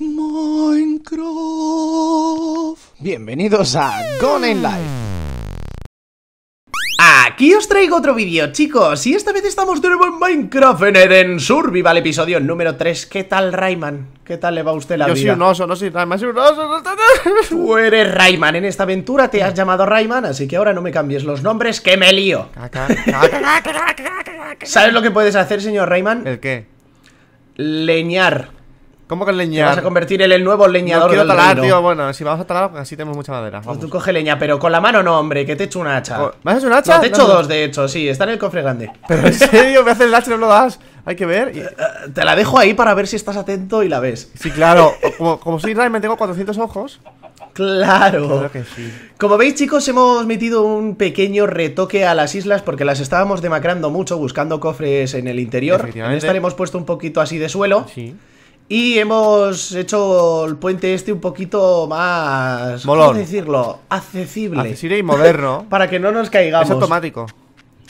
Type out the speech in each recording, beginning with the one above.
Minecraft. Bienvenidos a Gone in Life. Aquí os traigo otro vídeo, chicos, y esta vez estamos de nuevo en Minecraft en Eden Survival, episodio número 3. ¿Qué tal, Rayman? ¿Qué tal le va a usted la vida? Yo soy un oso, no soy Rayman, soy un oso. Tú eres Rayman, en esta aventura te has llamado Rayman, así que ahora no me cambies los nombres, que me lío. ¿Sabes lo que puedes hacer, señor Rayman? ¿El qué? Leñar. ¿Cómo que leñar? vas a convertir en el nuevo leñador no quiero talar, tío. Bueno, si vamos a talar, pues así tenemos mucha madera. Pues tú coge leña, pero con la mano no, hombre, que te echo una hacha. ¿Me has hecho un hacha? te he hecho dos, de hecho, sí. Está en el cofre grande. Pero en serio, me haces el hacha y no lo das. Hay que ver. Eh, eh, te la dejo ahí para ver si estás atento y la ves. Sí, claro. como, soy soy me tengo 400 ojos. Claro. que sí. Como veis, chicos, hemos metido un pequeño retoque a las islas porque las estábamos demacrando mucho buscando cofres en el interior. En esta hemos puesto un poquito así de suelo. Sí. Y hemos hecho el puente este un poquito más... ¿Cómo decirlo? Accesible. Accesible y moderno. para que no nos caigamos. Es automático.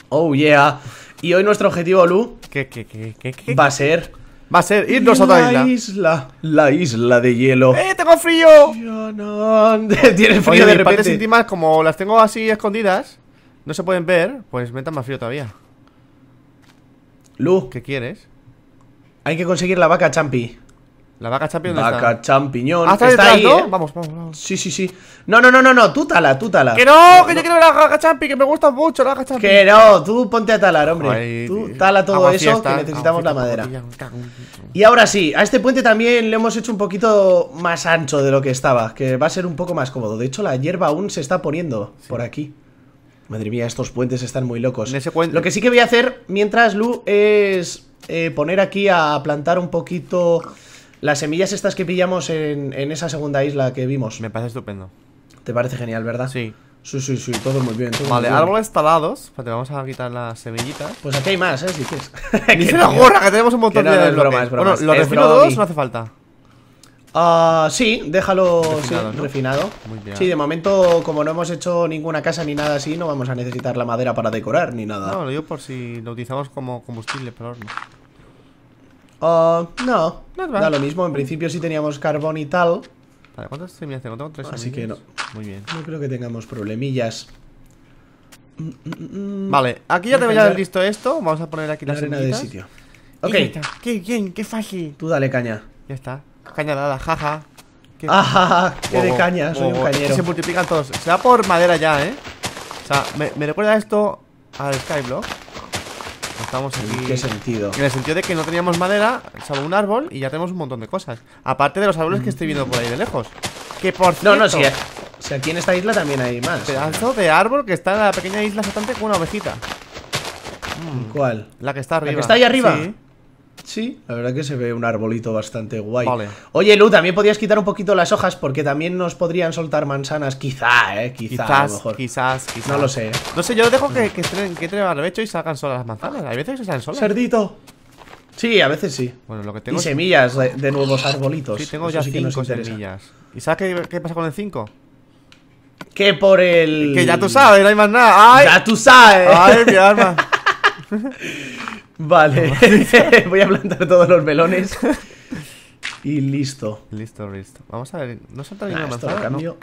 Oh, yeah. Y hoy nuestro objetivo, Lu... ¿Qué, qué, qué, qué, Va a ser... Va a ser irnos a otra isla. La isla. La isla de hielo. ¡Eh, tengo frío! No... Tienes frío de repente. partes íntimas, como las tengo así escondidas, no se pueden ver, pues metan más frío todavía. Lu. ¿Qué quieres? Hay que conseguir la vaca, Champi. La vaca champiñón. Vaca está? champiñón. Ah, está ahí, ¿eh? Vamos, vamos, Sí, sí, sí. No, no, no, no, no. Tú tala, tú tala. Que no, que yo quiero la vaca champi, que me gusta mucho la vaca champi. Que no, tú ponte a talar, hombre. tú tala todo eso, que necesitamos la madera. y ahora sí, a este puente también le hemos hecho un poquito más ancho de lo que estaba, que va a ser un poco más cómodo. De hecho, la hierba aún se está poniendo por aquí. Madre mía, estos puentes están muy locos. Lo que sí que voy a hacer mientras, Lu, es eh, poner aquí a plantar un poquito las semillas estas que pillamos en, esa segunda isla que vimos. Me parece estupendo. ¿Te parece genial, verdad? Sí. Sí, sí, sí, todo muy bien. vale, árboles talados. Te vamos a quitar las semillitas. Pues aquí hay más, ¿eh? Si quieres. Ni se tenemos un montón de. es broma, es broma. Bueno, lo refino no hace falta. Ah, sí, déjalo refinado. Sí, Sí, de momento, como no hemos hecho ninguna casa ni nada así, no vamos a necesitar la madera para decorar ni nada. No, lo digo por si lo utilizamos como combustible para horno. Uh, no, da lo mismo. En principio sí teníamos carbón y tal. Vale, ¿cuántas semillas tengo? Tengo tres Así que no. Muy bien. No creo que tengamos problemillas. Vale, aquí ya te voy a listo esto. Vamos a poner aquí la las sitio. Ok. Qué qué fácil. Tú dale caña. Ya está. Caña dada, jaja. ¿Qué? Ah, qué de caña, soy un cañero. Se multiplican todos. Se va por madera ya, ¿eh? O sea, me, me recuerda esto al Skyblock. Estamos aquí. ¿En qué sentido? En el sentido de que no teníamos madera, salvo un árbol, y ya tenemos un montón de cosas. Aparte de los árboles que estoy viendo por ahí de lejos. Que por cierto, No, no, sí. Si, aquí en esta isla también hay más. Pedazo de árbol que está en la pequeña isla saltante con una ovejita. ¿Cuál? La que está arriba. ¿La que está ahí arriba? Sí. Sí, la verdad que se ve un arbolito bastante guay. Vale. Oye, Lu, también podías quitar un poquito las hojas porque también nos podrían soltar manzanas. Quizá, eh, Quizás, mejor. quizás, quizás. No lo sé. No sé, yo dejo que, que, entren que y salgan solas las manzanas. Hay veces que salen solas. Cerdito. Sí, a veces sí. Bueno, lo que tengo y semillas de, nuevos arbolitos. Sí, tengo ya cinco semillas. ¿Y sabes qué, pasa con el 5? Que por el. Que ya tú sabes, no hay más nada. ¡Ay! ¡Ya tú sabes! ¡Ay, mi arma! Vale, voy a plantar todos los melones. Y listo. Listo, listo. Vamos a ver, no salta ninguna nah, manzana. Cambio.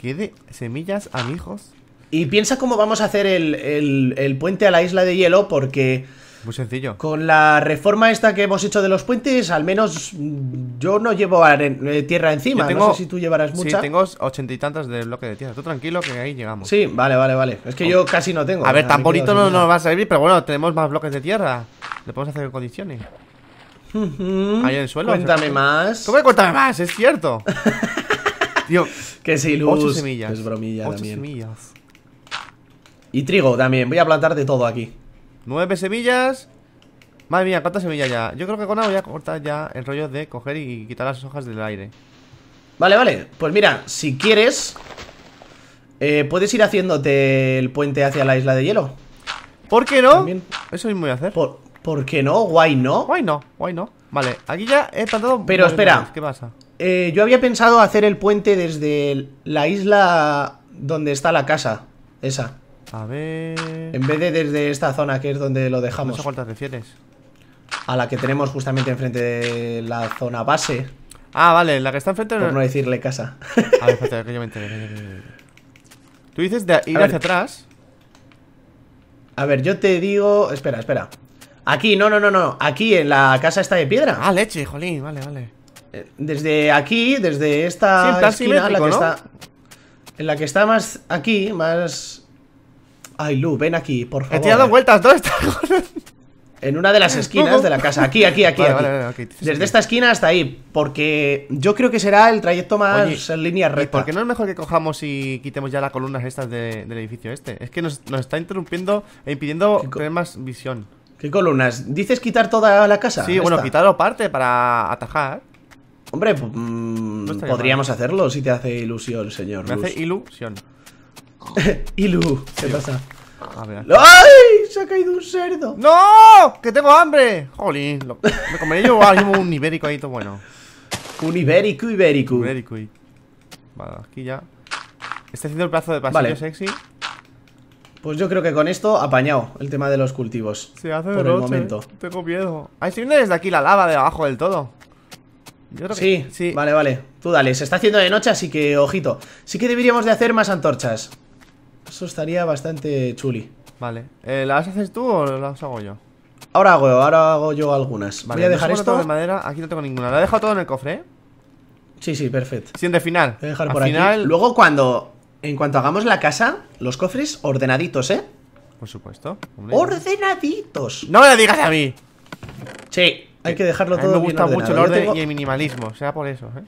Quede semillas, amigos. Y piensa cómo vamos a hacer el puente a la isla de hielo, porque muy sencillo. Con la reforma esta que hemos hecho de los puentes, al menos mm, yo no llevo eh, tierra encima. no sé si tú llevarás mucha. Sí, tengo ochenta y tantas de bloque de tierra. Tú tranquilo que ahí llegamos. Sí, vale, vale, vale. Es que oh. yo casi no tengo. A ver, tan bonito no nos va a servir, pero bueno, tenemos más bloques de tierra. Le podemos hacer condiciones. Ahí en el suelo. Cuéntame más. ¿Cómo que cuéntame más? Es cierto. Tío, que si luz. Ocho semillas. Es bromilla ocho también. semillas. Y trigo también. Voy a plantar de todo aquí. Nueve semillas Madre mía, ¿cuántas semillas ya? Yo creo que con agua voy a cortar ya el rollo de coger y quitar las hojas del aire Vale, vale, pues mira, si quieres eh, Puedes ir haciéndote el puente hacia la isla de hielo ¿Por qué no? Eso mismo voy a hacer Por, qué no? Guay no Guay no, guay no Vale, aquí ya he plantado... Pero espera ¿Qué pasa? Eh, yo había pensado hacer el puente desde la isla donde está la casa Esa a ver... En vez de desde esta zona que es donde lo dejamos. a A la que tenemos justamente enfrente de la zona base. Ah, vale, la que está enfrente... Por no decirle casa. A ver, espérate, que yo me enteré. Tú dices de ir hacia atrás. A ver, yo te digo... Espera, espera. Aquí, no, no, no, no. Aquí, en la casa está de piedra. Ah, leche, jolín, vale, vale. Eh, desde aquí, desde esta esquina, la que está... En la que está más aquí, más Ay, Lu, ven aquí, por favor. He tirado vueltas, ¿dónde está? en una de las esquinas de la casa. Aquí, aquí, aquí. Desde esta esquina hasta ahí. Porque yo creo que será el trayecto más en línea recta. ¿Por qué no es mejor que cojamos y quitemos ya las columnas estas del edificio este? Es que nos, está interrumpiendo e impidiendo tener más visión. ¿Qué columnas? ¿Dices quitar toda la casa? Sí, bueno, quitarlo parte para atajar. Hombre, mm, podríamos hacerlo si te hace ilusión, señor. Me hace ilusión. Ilu, ¿qué pasa. ¡Ay! Se ha caído un cerdo. ¡No! ¡Que tengo hambre! ¡Jolín! ¿Me comeré yo algo un ibérico ahí todo bueno? Un ibérico, ibérico. Ibérico. Vale, aquí ya. Está haciendo el plazo de pasillo sexy. Pues yo creo que con esto apañado el tema de los cultivos. Se hace por el momento. Eh. Tengo miedo. Ahí se desde aquí la lava de abajo del todo. Yo creo sí, sí, vale, vale. Tú dale, se está haciendo de noche, así que ojito. Sí que deberíamos de hacer más antorchas. Eso estaría bastante chuli. Vale. Eh, ¿Las haces tú o las hago yo? Ahora hago, ahora hago yo algunas. Voy a dejar esto. de madera, aquí no tengo ninguna. La he dejado todo en el cofre, ¿eh? Sí, sí, perfecto. Siente final. Voy a dejar por final... Luego cuando en cuanto hagamos la casa, los cofres ordenaditos, ¿eh? Por supuesto. Ordenaditos. No me lo digas a mí. Sí, hay que dejarlo todo. gusta mucho el orden y el minimalismo, sea por eso, ¿eh?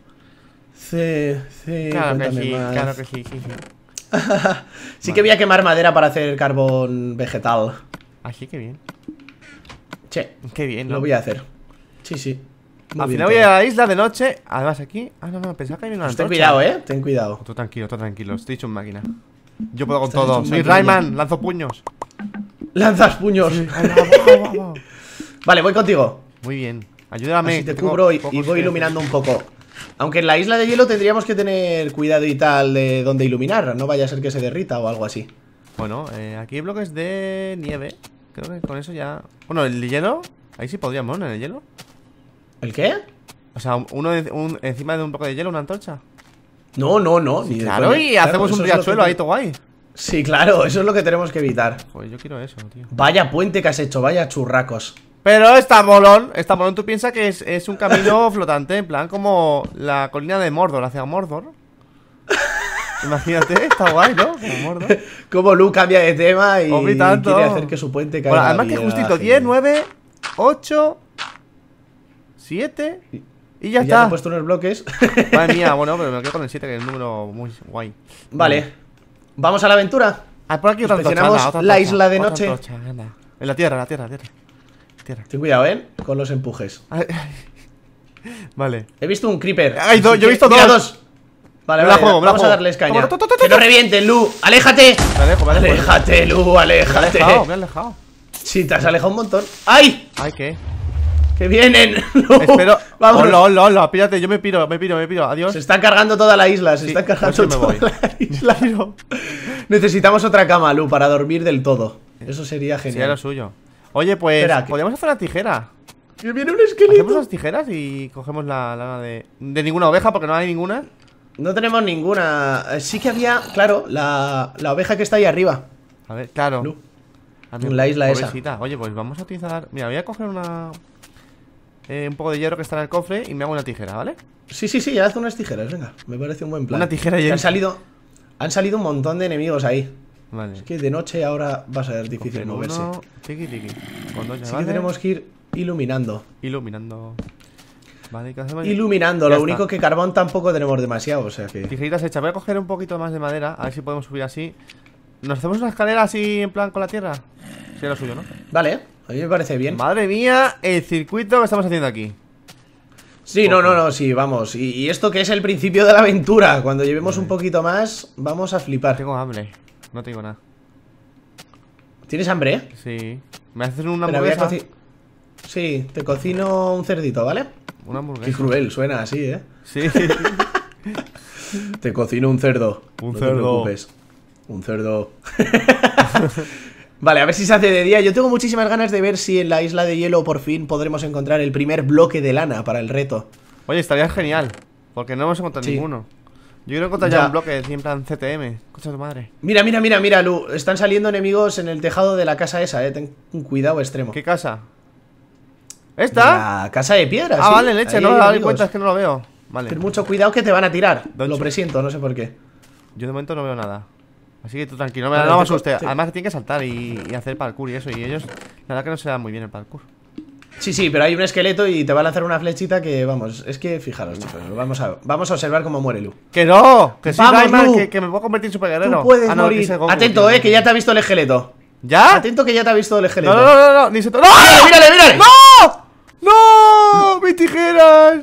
Sí, sí. Claro que sí, claro que sí. sí que voy a quemar madera para hacer carbón vegetal. Así ah, que bien. Che. Qué bien, Lo voy a hacer. Sí, sí. Al final voy a la isla de noche. Además, aquí. Ah, no, no, pensaba que había una noche. Pues ten cuidado, eh. Ten cuidado. Tú tranquilo, tú tranquilo. Estoy hecho en máquina. Yo puedo con todo. Soy Rayman, lanzo puños. Lanzas puños. vale, voy contigo. Muy bien. Ayúdame. te cubro y voy iluminando un poco. Aunque en la isla de hielo tendríamos que tener cuidado y tal de dónde iluminar, no vaya a ser que se derrita o algo así. Bueno, eh, aquí hay bloques de nieve. Creo que con eso ya... Bueno, el hielo, ahí sí podríamos, ¿no? el hielo. ¿El qué? O sea, uno encima de un poco de hielo, una antorcha. No, no, no. Ni claro, y hacemos un riachuelo ahí, todo guay. Sí, claro, eso es lo que tenemos que evitar. Joder, yo quiero eso, tío. Vaya puente que has hecho, vaya churracos. Pero está molón, está molón. Tú piensas que es, un camino flotante, en plan como la colina de Mordor, hacia Mordor. Imagínate, está guay, ¿no? Como Lu cambia de tema y quiere hacer que su puente caiga. Bueno, además que justito, 10, 9, 8, 7 y ya, está. Ya he puesto unos bloques. Madre mía, bueno, pero me quedo con el 7, que es un número muy guay. Vale. ¿Vamos a la aventura? Ah, por aquí otra, tochana, la isla de noche. En la tierra, en la tierra, en la tierra. Ten cuidado, ¿eh? Con los empujes. Vale. He visto un creeper. Ay, yo he visto dos. Vale, vale, vamos a darles caña. que no revienten, Lu. Aléjate. aléjate, Lu, aléjate. Me he alejado, me he alejado. Sí, te has alejado un montón. ¡Ay! ¡Ay, qué! ¡Que vienen! Lu Espero. Vamos. Hola, hola, hola. Pírate, yo me piro, me piro, me piro. Adiós. Se está cargando toda la isla, se está cargando toda la isla. Necesitamos otra cama, Lu, para dormir del todo. Eh, Eso sería genial. Sería lo suyo. Oye, pues, podríamos hacer una tijera. Que viene un esqueleto. Hacemos las tijeras y cogemos la lana de. De ninguna oveja, porque no hay ninguna. No tenemos ninguna. Eh, sí que había, claro, la, oveja que está ahí arriba. A ver, claro. En la isla esa. Oye, pues vamos a utilizar. Mira, voy a coger una. Eh, un poco de hierro que está en el cofre y me hago una tijera, ¿vale? Sí, sí, sí, ya haz unas tijeras, venga. Me parece un buen plan. Una tijera y. Han salido. Han salido un montón de enemigos ahí. Es que de noche ahora va a ser difícil moverse. que tenemos que ir iluminando. Iluminando. Iluminando, lo único que carbón tampoco tenemos demasiado, o sea que... Tijeritas hechas, voy a coger un poquito más de madera, a ver si podemos subir así. ¿Nos hacemos una escalera así en plan con la tierra? Sí, lo suyo, ¿no? Vale, a mí me parece bien. Madre mía, el circuito que estamos haciendo aquí. Sí, no, no, no, sí, vamos. y, esto que es el principio de la aventura. Cuando llevemos un poquito más, vamos a flipar. Tengo hambre. No te nada. ¿Tienes hambre? Sí. ¿Me haces una hamburguesa? Sí, te cocino un cerdito, ¿vale? Una hamburguesa. Qué cruel, suena así, ¿eh? Sí. te cocino un cerdo. Un cerdo. Un cerdo. vale, a ver si se hace de día. Yo tengo muchísimas ganas de ver si en la isla de hielo por fin podremos encontrar el primer bloque de lana para el reto. Oye, estaría genial, porque no hemos encontrado ninguno. Yo quiero encontrar ya, ya un bloque, en plan CTM. Escucha tu madre. Mira, mira, mira, mira, Lu. Están saliendo enemigos en el tejado de la casa esa, eh. Ten cuidado extremo. ¿Qué casa? ¿Esta? La casa de piedra. Ah, vale, leche, no me doy cuenta, es que no lo veo. Vale. Ten mucho cuidado que te van a tirar. lo presiento, no sé por qué. Yo de momento no veo nada. Así que tú tranquilo, no me, vale, Además, tiene que saltar y, y hacer parkour y eso. Y ellos, la verdad que no se dan muy bien el parkour. Sí, sí, pero hay un esqueleto y te va a lanzar una flechita que, vamos, es que fijaros, vamos a, vamos a observar cómo muere Lu. ¡Que no! ¡Que sí, vamos, Lu, que, me voy a convertir en superguerrero! ¡Tú puedes ah, no, morir! Atento, eh, que ya te ha visto el esqueleto. ¿Ya? Atento que ya te ha visto el esqueleto. No, no, no, no, ni se... ¡No! ¡Mírale, mírale! ¡No! ¡No! ¡Mis tijeras!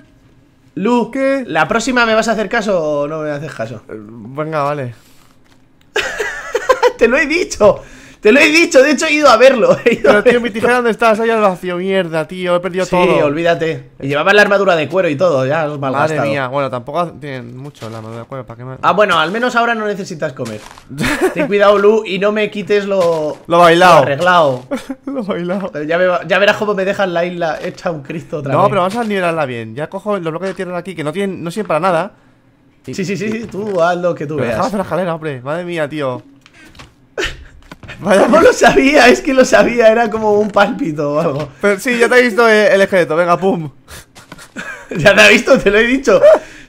Lu, ¿Qué? ¿la próxima me vas a hacer caso o no me haces caso? Eh, venga, vale. te lo he dicho. Te lo he dicho, de hecho he ido a verlo. Pero, tío, mi tijera, ¿dónde estás? ahí al vacío, mierda, tío. He perdido todo. Sí, olvídate. Y llevaba la armadura de cuero y todo, ya es malgastado. Madre mía, bueno, tampoco tienen mucho la armadura de cuero. ¿para qué me... Ah, bueno, al menos ahora no necesitas comer. Ten cuidado, Lu, y no me quites lo. Lo bailado. Lo arreglado. lo bailado. Ya, me verás cómo me dejas la isla hecha un Cristo otra vez. No, pero vamos a nivelarla bien. Ya cojo los bloques de tierra de aquí que no, tienen, no sirven para nada. Sí, sí, sí, sí, tú haz lo que tú pero veas. Dejas la escalera, hombre. Madre mía, tío. Vaya no lo sabía, es que lo sabía, era como un pálpito o algo. Pero sí, ya te he visto eh, el esqueleto, venga, pum. ya te he visto, te lo he dicho.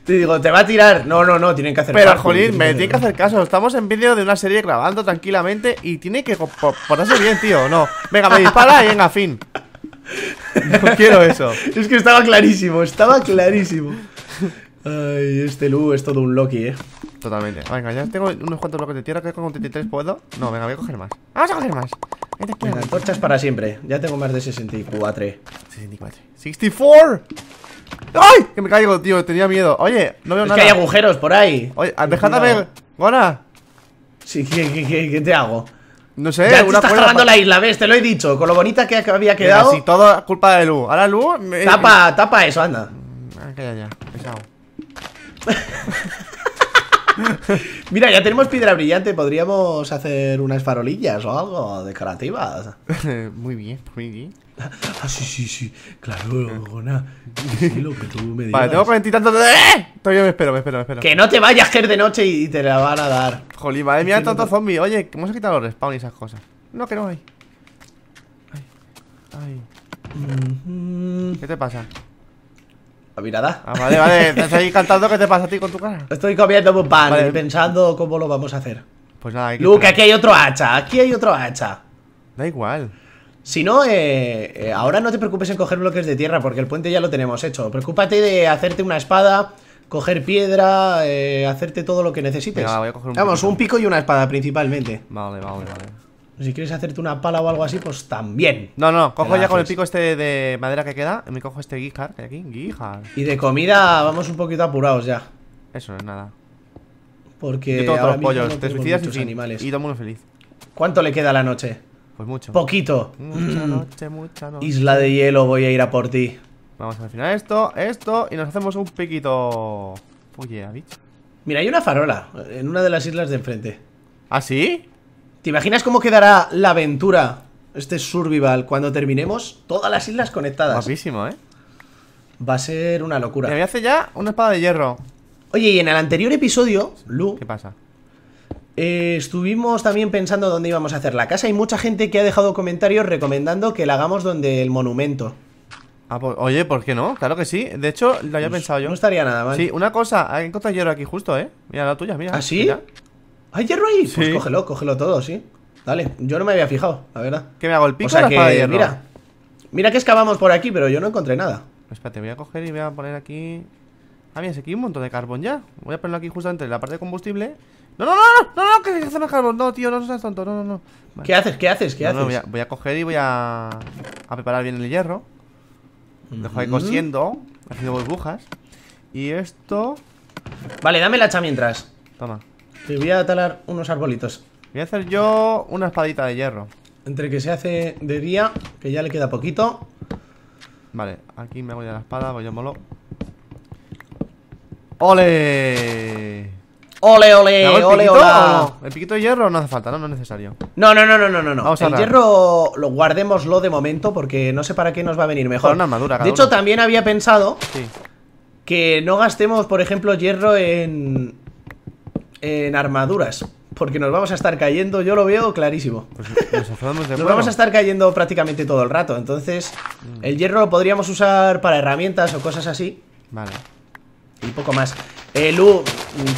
Te digo, te va a tirar. No, no, no, tienen que hacer Pero, caso. Pero, jolín, me tiene que hacer caso. Estamos en vídeo de una serie grabando tranquilamente y tiene que portarse bien, tío, no. Venga, me dispara y venga, fin. No quiero eso. Es que estaba clarísimo, estaba clarísimo. Ay, este Lu es todo un Loki, eh. Totalmente. Venga, ya tengo unos cuantos bloques de tierra. que con 33 puedo. No, venga, voy a coger más. Vamos a coger más. Venga, torchas para siempre. Ya tengo más de 64. 64. 64. ¡Ay! Que me caigo, tío. Tenía miedo. Oye, no veo nada. Es que hay agujeros por ahí. Oye, dejadme ver. Gona. Sí, ¿qué, qué, te hago? No sé, ya una estás la isla, ves, te lo he dicho, con lo bonita que había quedado. Mira, si todo es culpa de Lu. Ahora Lu. Eh, tapa, tapa eso, anda. Mm, ah, ya, ya. Mira, ya tenemos piedra brillante, podríamos hacer unas farolillas o algo decorativas. muy bien, muy bien. Ah, sí, sí, sí, claro, Gona. lo que tú me digas. Vale, tengo cuarenta de... ¡Eh! Todavía me espero, me espero, me espero. Que no te vayas, que es de noche y te la van a dar. Jolín, madre mía, tantos zombies. Oye, hemos quitado los respawn y esas cosas. No, que no hay. Ay. ¿Qué te pasa? Ah, a mí Ah, vale, vale. Estás cantando. ¿Qué te pasa a ti con tu cara? Estoy comiendo un pan pensando cómo lo vamos a hacer. Pues nada, Luke, aquí hay otro hacha. Aquí hay otro hacha. Da igual. Si no, eh, eh, ahora no te preocupes en coger bloques de tierra porque el puente ya lo tenemos hecho. Preocúpate de hacerte una espada, coger piedra, eh, hacerte todo lo que necesites. Vamos, un pico y una espada principalmente. Vale, vale, vale. Si quieres hacerte una pala o algo así, pues también. No, no, cojo ya con el pico este de madera que queda. Me cojo este guijar que aquí. Guijar. Y de comida vamos un poquito apurados ya. Eso no es nada. Porque. ahora pollos, te suicidas y animales. Y todo mundo feliz. ¿Cuánto le queda a la noche? Pues mucho. Poquito. Mm. noche, noche. Isla de hielo, voy a ir a por ti. Vamos a final esto, esto y nos hacemos un piquito. Oye, Mira, hay una farola en una de las islas de enfrente. ¿Ah, sí? ¿Te imaginas cómo quedará la aventura, este survival, cuando terminemos todas las islas conectadas? Guapísimo, ¿eh? Va a ser una locura. Me voy a ya una espada de hierro. Oye, y en el anterior episodio, Lu... ¿Qué pasa? Eh, estuvimos también pensando dónde íbamos a hacer la casa. Hay mucha gente que ha dejado comentarios recomendando que la hagamos donde el monumento. Ah, pues, oye, ¿por qué no? Claro que sí. De hecho, lo había pensado yo. No estaría nada mal. Sí, una cosa, hay encontrar hierro aquí justo, ¿eh? Mira la tuya, mira. ¿Ah, sí? ¿Hay hierro ahí? Pues cógelo, cógelo todo, sí. Dale, yo no me había fijado, la verdad. ¿Qué me hago el pico o sea la que, de hierro? Mira, mira que excavamos por aquí, pero yo no encontré nada. espérate, voy a coger y voy a poner aquí. Ah, mira, aquí hay un montón de carbón ya. Voy a ponerlo aquí justamente en la parte de combustible. No, no, no, no, no, no, que se más carbón. No, tío, no seas tonto, no, no, no. ¿Qué haces? ¿Qué haces? ¿Qué haces? voy, a, coger y voy a, a preparar bien el hierro. Dejo ahí cosiendo, haciendo burbujas. Y esto. Vale, dame la hacha mientras. Toma. Te voy a talar unos arbolitos. Voy a hacer yo una espadita de hierro. Entre que se hace de día, que ya le queda poquito. Vale, aquí me voy a la espada, voy a molo. ¡Ole! ¡Ole, ole! ole ole ¿El piquito de hierro no hace falta? No, no es necesario. No, no, no, no, no, no. el hierro lo guardémoslo de momento porque no sé para qué nos va a venir mejor. una de hecho, también había pensado que no gastemos, por ejemplo, hierro en, en armaduras. Porque nos vamos a estar cayendo, yo lo veo clarísimo. Pues nos, vamos a estar cayendo prácticamente todo el rato. Entonces, mm. el hierro lo podríamos usar para herramientas o cosas así. Vale. Y poco más. Eh, Lu,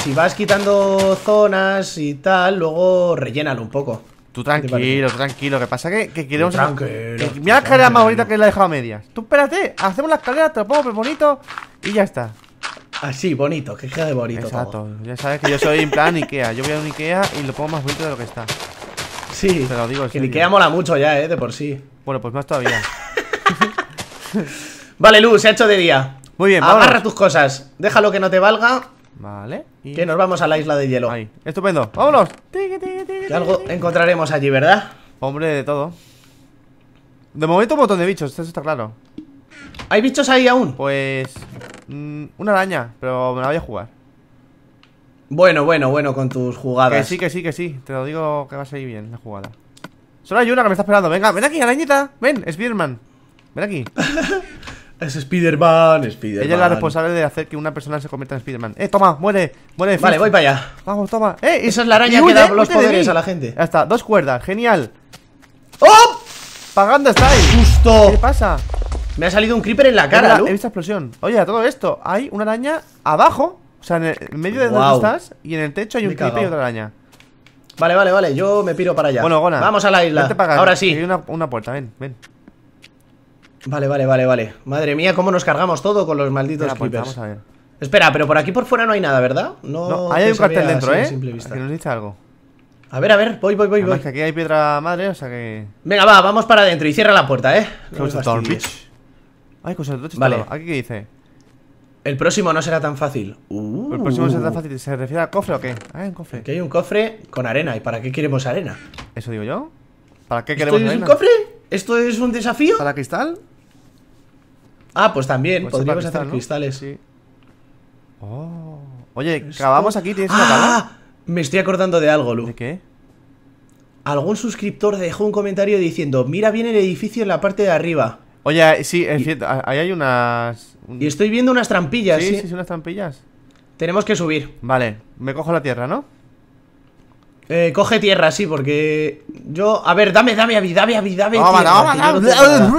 si vas quitando zonas y tal, luego rellénalo un poco. Tú tranquilo, tranquilo. Que pasa que, que queremos. Tranquilo, mira la escalera más bonita que la he dejado a medias. Tú espérate, hacemos la escalera, te lo pongo pues bonito y ya está. Así, ah, bonito, que de bonito. Exacto. Ya sabes que yo soy en plan Ikea. Yo voy a un Ikea y lo pongo más bonito de lo que está. Sí. Te lo digo. Que Ikea mola mucho ya, ¿eh? De por sí. Bueno, pues más todavía. vale, Lu, se ha hecho de día. Muy bien, Agarra tus cosas. Déjalo que no te valga. Vale. Y... Que nos vamos a la isla de hielo. Ahí. Estupendo. Vámonos. Que algo encontraremos allí, ¿verdad? Hombre, de todo. De momento un montón de bichos, eso está claro. ¿Hay bichos ahí aún? Pues Mm, una araña, pero me la voy a jugar. Bueno, bueno, bueno con tus jugadas. Que sí, que sí, que sí. Te lo digo que va a salir bien la jugada. Solo hay una que me está esperando. Venga, ven aquí, arañita. Ven, Spiderman. Ven aquí. es Spiderman, Spiderman. Ella es la responsable de hacer que una persona se convierta en Spiderman. Eh, toma, muere, muere. Vale, voy para allá. Vamos, toma. Eh, Esa es la araña que da los poderes a la gente. Ya está, dos cuerdas, genial. ¡Oh! Pagando estáis. Justo. ¿Qué pasa? Me ha salido un creeper en la cara, Lu. He visto explosión. Oye, a todo esto, hay una araña abajo. O sea, en, medio de donde estás y en el techo hay un creeper y otra araña. Vale, vale, vale. Yo me piro para allá. Bueno, Gona. Vamos a la isla. Ahora sí. Hay una, puerta, ven, ven. Vale, vale, vale, vale. Madre mía, cómo nos cargamos todo con los malditos Espera, creepers. Espera, pero por aquí por fuera no hay nada, ¿verdad? No, no hay un cartel dentro, ¿eh? Que nos dice algo. A ver, a ver, voy, voy, voy, voy. Que aquí hay piedra madre, o sea que. Venga, va, vamos para adentro y cierra la puerta, ¿eh? Ay, vale. ¿Aquí qué dice? El próximo no será tan fácil. Uh. ¿El próximo no será tan uh. fácil? ¿Se refiere al cofre o qué? Ah, hay un cofre. Que hay un cofre con arena. ¿Y para qué queremos arena? Eso digo yo. ¿Para qué queremos arena? ¿Esto un cofre? ¿Esto es un desafío? ¿Para cristal? Ah, pues también. Pues Podríamos hacer cristales. Oh. Oye, cavamos aquí. ¿Tienes ah, Me estoy acordando de algo, Lu. ¿De qué? Algún suscriptor dejó un comentario diciendo: Mira bien el edificio en la parte de arriba. Oye, ah, sí, en ah, ahí hay unas... Y estoy viendo unas trampillas, sí, ¿sí? Sí, unas trampillas. Tenemos que subir. Vale, me cojo la tierra, ¿no? Eh, coge tierra, sí, porque yo... A ver, dame, dame a mí, dame a dame tierra,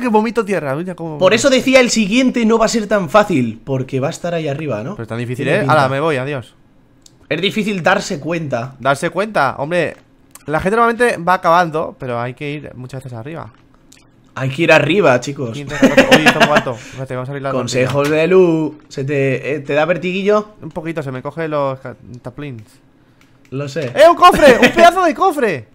que vomito tierra! Por eso decía el siguiente no va a ser tan fácil, porque va a estar ahí arriba, ¿no? Pero es tan difícil, ¿eh? Ahora me voy, adiós. Es difícil darse cuenta. ¿Darse cuenta? Hombre, la gente normalmente va acabando, pero hay que ir muchas veces arriba. Hay que ir arriba, chicos. a Consejos de Lu ¿Se te, eh, te, da vertiguillo? Un poquito, se me coge los taplins. Lo sé. ¡Eh, un cofre! ¡Un pedazo de cofre!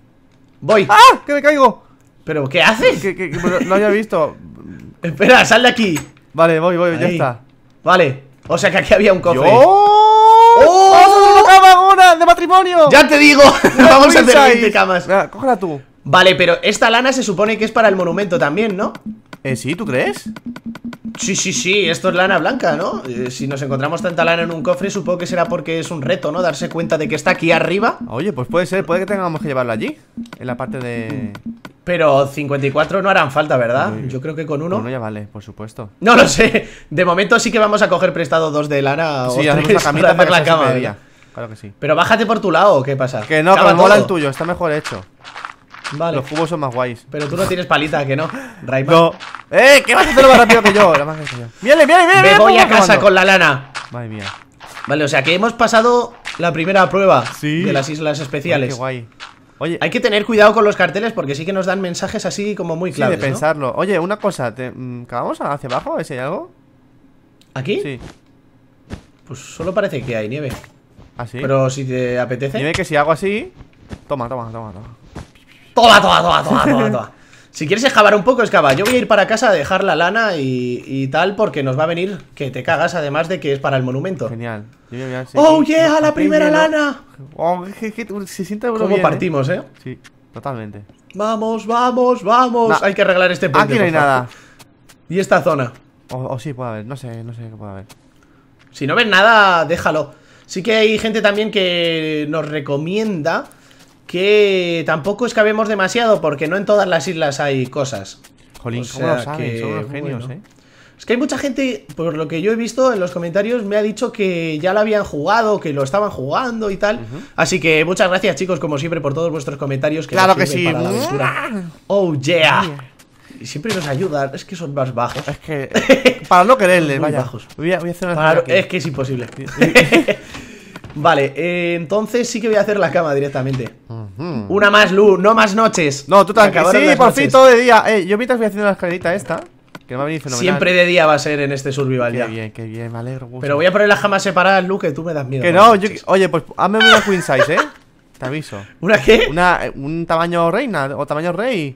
Voy. ¡Ah! ¡Que me caigo! ¿Pero qué haces? Que, no había visto. Espera, sal de aquí. Vale, voy, voy, ya está. Vale. O sea que aquí había un cofre. ¡Oh! ¡Oh! ¡Vamos a hacer una ¡Oh! cama, de matrimonio! ¡Ya te digo! Vamos a hacer 20 camas. Mira, cógela tú. Vale, pero esta lana se supone que es para el monumento también, ¿no? Eh, sí, ¿tú crees? Sí, sí, sí, esto es lana blanca, ¿no? Eh, si nos encontramos tanta lana en un cofre, supongo que será porque es un reto, ¿no? Darse cuenta de que está aquí arriba Oye, pues puede ser, puede que tengamos que llevarlo allí En la parte de... Pero 54 no harán falta, ¿verdad? Yo creo que con uno. Con ya vale, por supuesto. No lo sé. De momento sí que vamos a coger prestado dos de lana sí, o tres la camita para, la cama. Claro que sí. Pero bájate por tu lado, ¿qué pasa? Que no, mola el tuyo, está mejor hecho. Los cubos son más guays. Pero tú no tienes palita, que no. ¡Eh! ¿Qué vas a hacer más rápido que yo? La más que Me voy a casa con la lana. Madre mía. Vale, o sea que hemos pasado la primera prueba de las islas especiales. qué guay. Oye, hay que tener cuidado con los carteles porque sí que nos dan mensajes así como muy claros. Sí, de pensarlo. Oye, una cosa, ¿te, ¿cavamos mm, hacia abajo? A hay algo. ¿Aquí? Sí. Pues solo parece que hay nieve. ¿Ah, sí? Pero si te apetece. Nieve que si hago así. Toma, toma, toma, toma toda toda toda toda toda Si quieres excavar un poco, excava. Yo voy a ir para casa a dejar la lana y, y, tal, porque nos va a venir que te cagas, además de que es para el monumento. Genial. a ¡Oh, yeah! ¡La primera lana! Oh, se siente ¿Cómo ¿eh? partimos, eh? Sí, totalmente. Vamos, vamos, vamos. Hay que arreglar este puente. Aquí no hay nada. Y esta zona. O, sí, puede haber. No sé, no sé qué puede haber. Si no ves nada, déjalo. Sí que hay gente también que nos recomienda que tampoco es que habemos demasiado porque no en todas las islas hay cosas. Jolín, Son genios, ¿eh? Es que hay mucha gente, por lo que yo he visto en los comentarios, me ha dicho que ya lo habían jugado, que lo estaban jugando y tal. Así que muchas gracias, chicos, como siempre, por todos vuestros comentarios. claro que sí. la Oh, yeah. Y siempre nos ayudan, es que son más bajos. Es que. Para no quererles, vaya. Bajos. Voy a, hacer una Es que es imposible. Vale, eh, entonces sí que voy a hacer la cama directamente. Una más, luz, no más noches. No, tú tranquilo, Sí, por fin todo de día. Eh, yo mientras voy haciendo la escalerita esta. Que va a venir fenomenal. Siempre de día va a ser en este survival ya. bien, qué bien, me alegro. Pero voy a poner las camas separadas, Lu, que tú me das miedo. Que no, oye, pues hazme una queen size, ¿eh? Te aviso. ¿Una qué? Una, un tamaño reina o tamaño rey.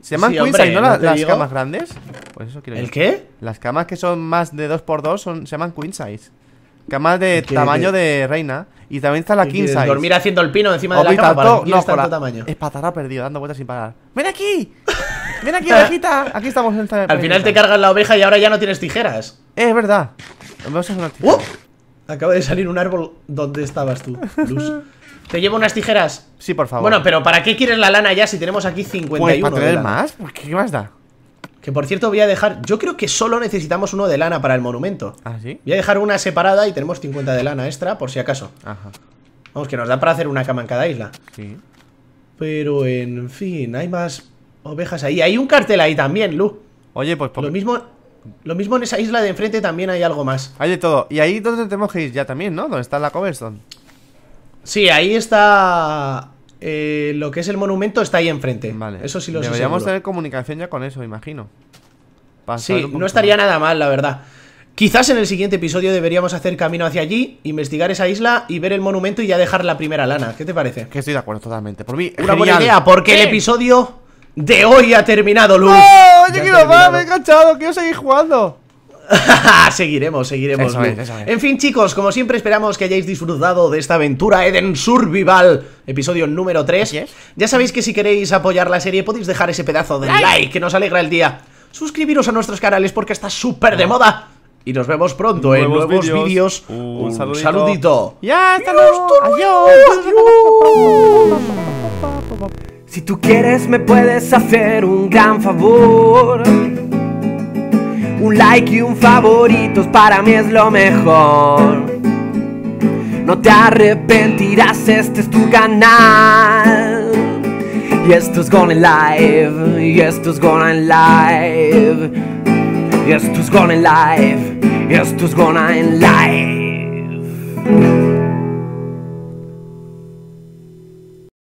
¿Se llaman queen size, no, las camas grandes? Pues eso ¿El qué? Las camas que son más de 2x2 son, se llaman queen size. Cama de tamaño de reina. Y también está la 15. Dormir haciendo el pino encima de la cama. dando vueltas sin parar. ¡Ven aquí! ¡Ven aquí, ovejita! Aquí estamos en Al final te cargas la oveja y ahora ya no tienes tijeras. Es verdad. ¡Oh! Acaba de salir un árbol donde estabas tú, ¿Te llevo unas tijeras? Sí, por favor. Bueno, pero ¿para qué quieres la lana ya si tenemos aquí 51? Pues, ¿Para tener más? ¿Qué más da? Que por cierto voy a dejar... Yo creo que solo necesitamos uno de lana para el monumento. ¿Ah, sí? Voy a dejar una separada y tenemos 50 de lana extra por si acaso. Ajá. Vamos, que nos da para hacer una cama en cada isla. Sí. Pero en fin, hay más ovejas ahí. Hay un cartel ahí también, Lu. Oye, pues... Por... Lo mismo... Lo mismo en esa isla de enfrente también hay algo más. Hay de todo. Y ahí donde tenemos que ir ya también, ¿no? dónde está la Coverstone. Sí, ahí está eh, lo que es el monumento está ahí enfrente. Vale. Eso sí lo Deberíamos tener comunicación ya con eso, imagino. sí, no estaría nada mal, la verdad. Quizás en el siguiente episodio deberíamos hacer camino hacia allí, investigar esa isla y ver el monumento y ya dejar la primera lana. ¿Qué te parece? Que estoy de acuerdo totalmente. Por mí, una buena idea, porque el episodio de hoy ha terminado, Luz. ¡No! ¡Yo quiero más! ¡Me he enganchado! ¡Quiero seguir jugando! seguiremos, seguiremos. En fin, chicos, como siempre esperamos que hayáis disfrutado de esta aventura Eden Survival, episodio número 3. Ya sabéis que si queréis apoyar la serie podéis dejar ese pedazo de like, que nos alegra el día. Suscribiros a nuestros canales porque está súper de ah. moda. Y nos vemos pronto en nuevos vídeos. Un, saludito. Ya, Adiós. Si tú quieres me puedes hacer un gran favor. Un like y un favorito para mí es lo mejor. No te arrepentirás, este es tu canal. Y esto es GONNA Live, y esto es GONNA Live. Y esto es GONNA Live, y esto es GONNA Live.